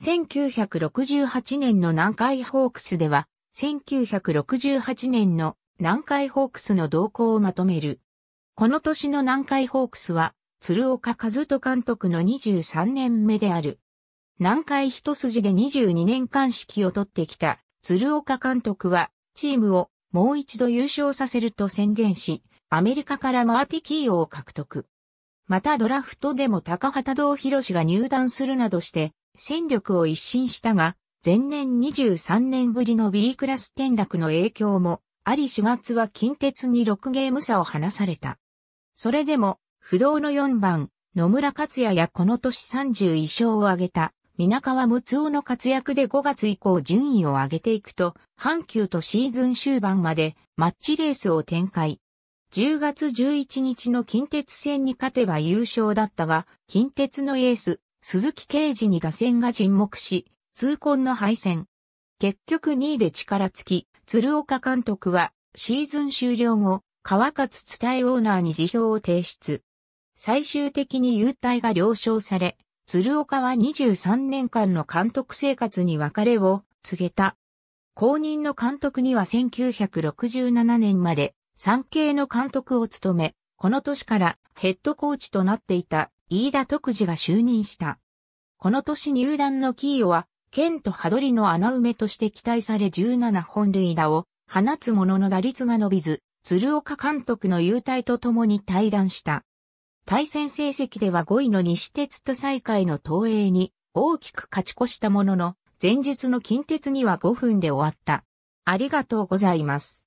1968年の南海ホークスでは、1968年の南海ホークスの動向をまとめる。この年の南海ホークスは、鶴岡和人監督の23年目である。南海一筋で22年間指揮を取ってきた鶴岡監督は、チームをもう一度優勝させると宣言し、アメリカからマーティキーを獲得。またドラフトでも高畑堂博士が入団するなどして、戦力を一新したが、前年23年ぶりの B クラス転落の影響も、あり4月は近鉄に6ゲーム差を離された。それでも、不動の4番、野村克也やこの年31勝を挙げた、皆川睦夫の活躍で5月以降順位を上げていくと、阪急とシーズン終盤までマッチレースを展開。10月11日の近鉄戦に勝てば優勝だったが、近鉄のエース、鈴木刑事に打線が沈黙し、痛恨の敗戦。結局2位で力尽き、鶴岡監督はシーズン終了後、川勝伝えオーナーに辞表を提出。最終的に優待が了承され、鶴岡は23年間の監督生活に別れを告げた。後任の監督には1967年まで産経の監督を務め、この年からヘッドコーチとなっていた飯田徳次が就任した。この年入団のキーオは、剣とドリの穴埋めとして期待され17本塁打を放つものの打率が伸びず、鶴岡監督の優待とともに退団した。対戦成績では5位の西鉄と最下位の投影に大きく勝ち越したものの、前日の近鉄には5分で終わった。ありがとうございます。